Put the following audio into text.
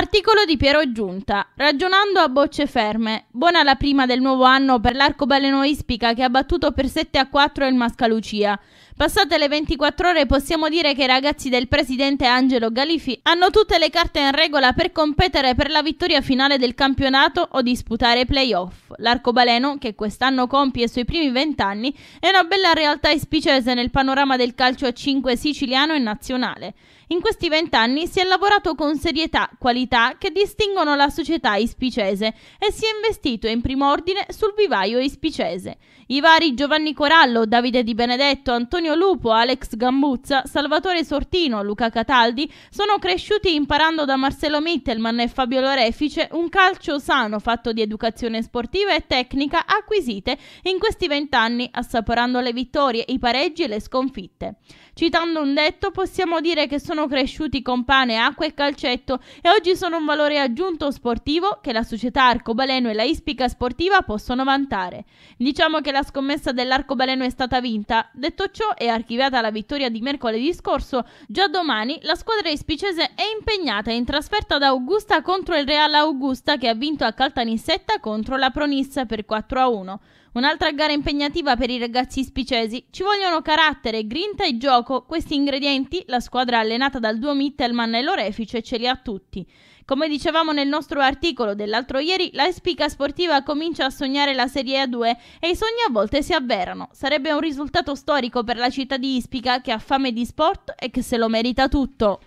Articolo di Piero Giunta. Ragionando a bocce ferme. Buona la prima del nuovo anno per l'arcobaleno Ispica che ha battuto per 7 a 4 il Mascalucia. Passate le 24 ore possiamo dire che i ragazzi del presidente Angelo Galifi hanno tutte le carte in regola per competere per la vittoria finale del campionato o disputare playoff. L'arcobaleno, che quest'anno compie i suoi primi 20 anni, è una bella realtà ispicese nel panorama del calcio a 5 siciliano e nazionale. In questi 20 anni si è lavorato con serietà, qualità qualità che distinguono la società ispicese e si è investito in primo ordine sul vivaio ispicese. I vari Giovanni Corallo, Davide Di Benedetto, Antonio Lupo, Alex Gambuzza, Salvatore Sortino, Luca Cataldi sono cresciuti imparando da Marcello Mittelman e Fabio Lorefice un calcio sano fatto di educazione sportiva e tecnica acquisite in questi vent'anni, assaporando le vittorie, i pareggi e le sconfitte. Citando un detto, possiamo dire che sono cresciuti con pane, acqua e calcetto e oggi Oggi sono un valore aggiunto sportivo che la società Arcobaleno e la Ispica Sportiva possono vantare. Diciamo che la scommessa dell'Arcobaleno è stata vinta. Detto ciò, è archiviata la vittoria di mercoledì scorso. Già domani la squadra ispicese è impegnata in trasferta da Augusta contro il Real Augusta che ha vinto a Caltanissetta contro la Pronissa per 4 a 1. Un'altra gara impegnativa per i ragazzi ispicesi. Ci vogliono carattere, grinta e gioco. Questi ingredienti la squadra allenata dal duo Mittelman e Lorefice ce li ha tutti. Come dicevamo nel nostro articolo dell'altro ieri, la Spica Sportiva comincia a sognare la Serie A2 e i sogni a volte si avverano. Sarebbe un risultato storico per la città di Ispica che ha fame di sport e che se lo merita tutto.